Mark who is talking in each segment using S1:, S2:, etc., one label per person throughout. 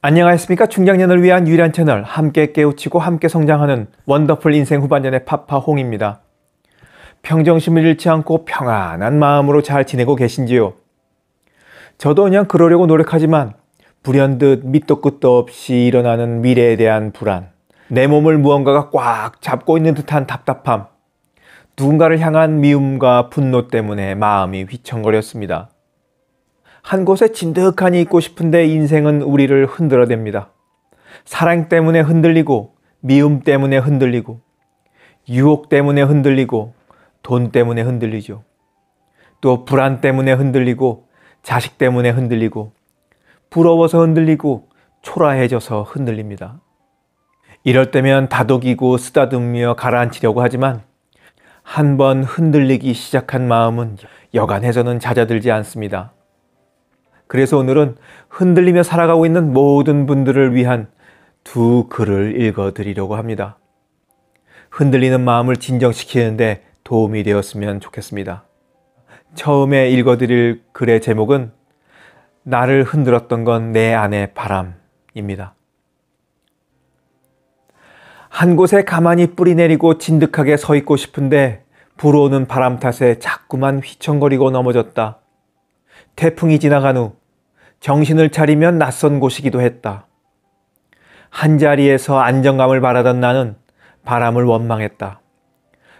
S1: 안녕하십니까 중장년을 위한 유일한 채널 함께 깨우치고 함께 성장하는 원더풀 인생 후반년의 파파홍입니다. 평정심을 잃지 않고 평안한 마음으로 잘 지내고 계신지요? 저도 그냥 그러려고 노력하지만 불현듯 밑도 끝도 없이 일어나는 미래에 대한 불안, 내 몸을 무언가가 꽉 잡고 있는 듯한 답답함, 누군가를 향한 미움과 분노 때문에 마음이 휘청거렸습니다. 한 곳에 진득하니 있고 싶은데 인생은 우리를 흔들어댑니다. 사랑 때문에 흔들리고, 미움 때문에 흔들리고, 유혹 때문에 흔들리고, 돈 때문에 흔들리죠. 또 불안 때문에 흔들리고, 자식 때문에 흔들리고, 부러워서 흔들리고, 초라해져서 흔들립니다. 이럴 때면 다독이고 쓰다듬으며 가라앉히려고 하지만 한 번 흔들리기 시작한 마음은 여간해서는 잦아들지 않습니다. 그래서 오늘은 흔들리며 살아가고 있는 모든 분들을 위한 두 글을 읽어 드리려고 합니다. 흔들리는 마음을 진정시키는데 도움이 되었으면 좋겠습니다. 처음에 읽어 드릴 글의 제목은 나를 흔들었던 건 내 안의 바람입니다. 한 곳에 가만히 뿌리 내리고 진득하게 서 있고 싶은데 불어오는 바람 탓에 자꾸만 휘청거리고 넘어졌다. 태풍이 지나간 후 정신을 차리면 낯선 곳이기도 했다. 한 자리에서 안정감을 바라던 나는 바람을 원망했다.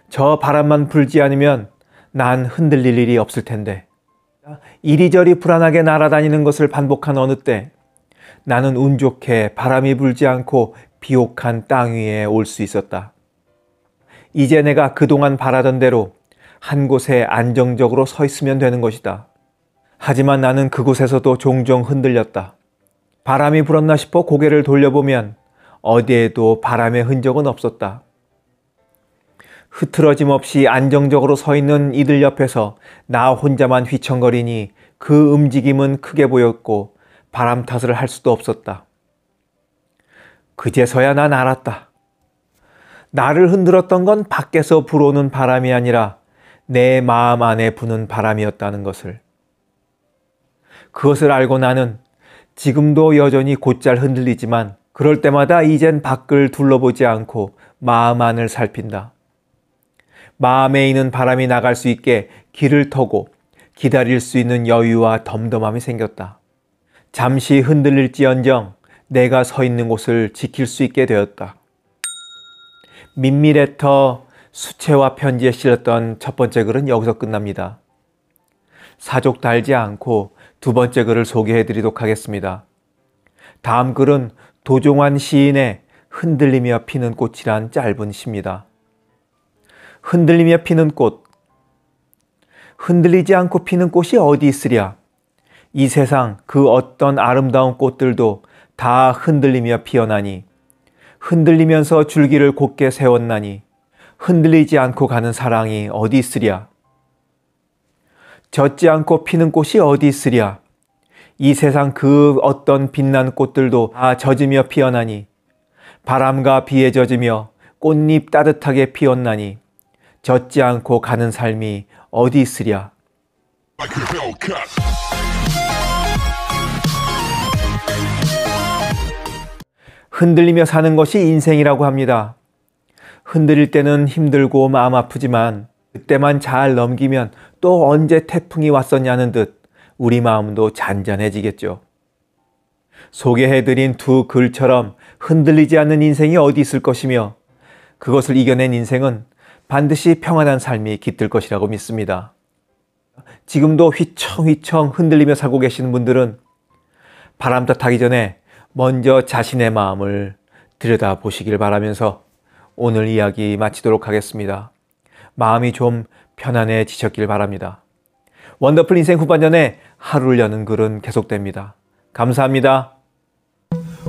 S1: 저 바람만 불지 않으면 난 흔들릴 일이 없을 텐데. 이리저리 불안하게 날아다니는 것을 반복한 어느 때 나는 운 좋게 바람이 불지 않고 비옥한 땅 위에 올 수 있었다. 이제 내가 그동안 바라던 대로 한 곳에 안정적으로 서 있으면 되는 것이다. 하지만 나는 그곳에서도 종종 흔들렸다. 바람이 불었나 싶어 고개를 돌려보면 어디에도 바람의 흔적은 없었다. 흐트러짐 없이 안정적으로 서 있는 이들 옆에서 나 혼자만 휘청거리니 그 움직임은 크게 보였고 바람 탓을 할 수도 없었다. 그제서야 난 알았다. 나를 흔들었던 건 밖에서 불어오는 바람이 아니라 내 마음 안에 부는 바람이었다는 것을. 그것을 알고 나는 지금도 여전히 곧잘 흔들리지만 그럴 때마다 이젠 밖을 둘러보지 않고 마음 안을 살핀다. 마음에 있는 바람이 나갈 수 있게 길을 터고 기다릴 수 있는 여유와 덤덤함이 생겼다. 잠시 흔들릴지언정 내가 서 있는 곳을 지킬 수 있게 되었다. 민밀레터 수채화 편지에 실렸던 첫 번째 글은 여기서 끝납니다. 사족 달지 않고 두 번째 글을 소개해 드리도록 하겠습니다. 다음 글은 도종환 시인의 흔들리며 피는 꽃이란 짧은 시입니다. 흔들리며 피는 꽃. 흔들리지 않고 피는 꽃이 어디 있으랴? 이 세상 그 어떤 아름다운 꽃들도 다 흔들리며 피어나니 흔들리면서 줄기를 곱게 세웠나니 흔들리지 않고 가는 사랑이 어디 있으랴? 젖지 않고 피는 꽃이 어디 있으랴? 이 세상 그 어떤 빛난 꽃들도 다 젖으며 피어나니 바람과 비에 젖으며 꽃잎 따뜻하게 피었나니 젖지 않고 가는 삶이 어디 있으랴? 흔들리며 사는 것이 인생이라고 합니다. 흔들릴 때는 힘들고 마음 아프지만 그때만 잘 넘기면 또 언제 태풍이 왔었냐는 듯 우리 마음도 잔잔해지겠죠. 소개해드린 두 글처럼 흔들리지 않는 인생이 어디 있을 것이며 그것을 이겨낸 인생은 반드시 평안한 삶이 깃들 것이라고 믿습니다. 지금도 휘청휘청 흔들리며 살고 계시는 분들은 바람 탓하기 전에 먼저 자신의 마음을 들여다보시길 바라면서 오늘 이야기 마치도록 하겠습니다. 마음이 좀 편안해지셨길 바랍니다. 원더풀 인생 후반전에 하루를 여는 글은 계속됩니다. 감사합니다.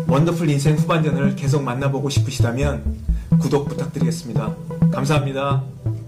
S1: 원더풀 인생 후반전을 계속 만나보고 싶으시다면 구독 부탁드리겠습니다. 감사합니다.